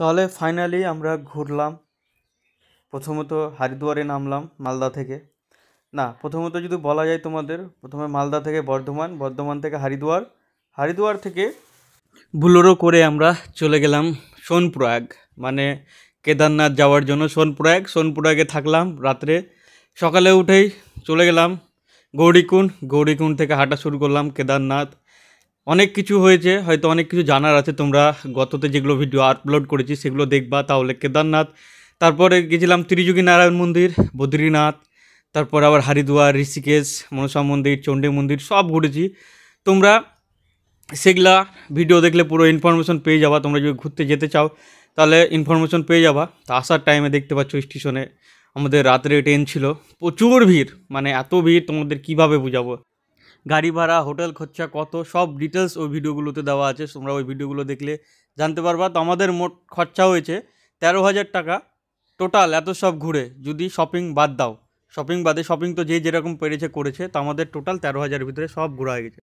তাহলে ফাইনালি আমরা ঘুরলাম প্রথমত হারিদুয়ারে নামলাম মালদা থেকে না প্রথমত যদি বলা যায় তোমাদের প্রথমে মালদা থেকে বর্ধমান বর্ধমান থেকে হারিদুয়ার হারিদুয়ার থেকে বুলোরো করে আমরা চলে গেলাম সোনপ্রয়াগ মানে কেদারনাথ যাওয়ার জন্য সোনপ্রয়াগ সোনপ্রয়াগে থাকলাম রাত্রে সকালে উঠেই চলে গেলাম গৌরীকুণ্ড গৌরীকুণ্ড থেকে হাঁটা শুরু করলাম কেদারনাথ অনেক কিছু হয়েছে হয়তো অনেক কিছু জানার আছে তোমরা গততে যেগুলো ভিডিও আপলোড করেছি সেগুলো দেখবা তাহলে কেদারনাথ তারপরে গেছিলাম ত্রিযুগী নারায়ণ মন্দির বদ্রীনাথ তারপর আবার হরিদ্বার ঋষিকেশ মনসা মন্দির চণ্ডী মন্দির সব ঘুরেছি তোমরা সেগুলা ভিডিও দেখলে পুরো ইনফরমেশন পেয়ে যাবা তোমরা যদি ঘুরতে যেতে চাও তাহলে ইনফরমেশন পেয়ে যাবা তা আসার টাইমে দেখতে পাচ্ছ স্টেশনে আমাদের রাত্রে ট্রেন ছিল প্রচুর ভিড় মানে এত ভিড় তোমাদের কিভাবে বোঝাবো গাড়ি ভাড়া হোটেল খরচা কত সব ডিটেলস ওই ভিডিওগুলোতে দেওয়া আছে তোমরা ওই ভিডিওগুলো দেখলে জানতে পারবা তো আমাদের মোট খরচা হয়েছে তেরো হাজার টাকা টোটাল এত সব ঘুরে যদি শপিং বাদ দাও শপিং বাদে শপিং তো যে যেরকম পেরেছে করেছে তো আমাদের টোটাল তেরো হাজারের ভিতরে সব ঘোরা হয়ে গেছে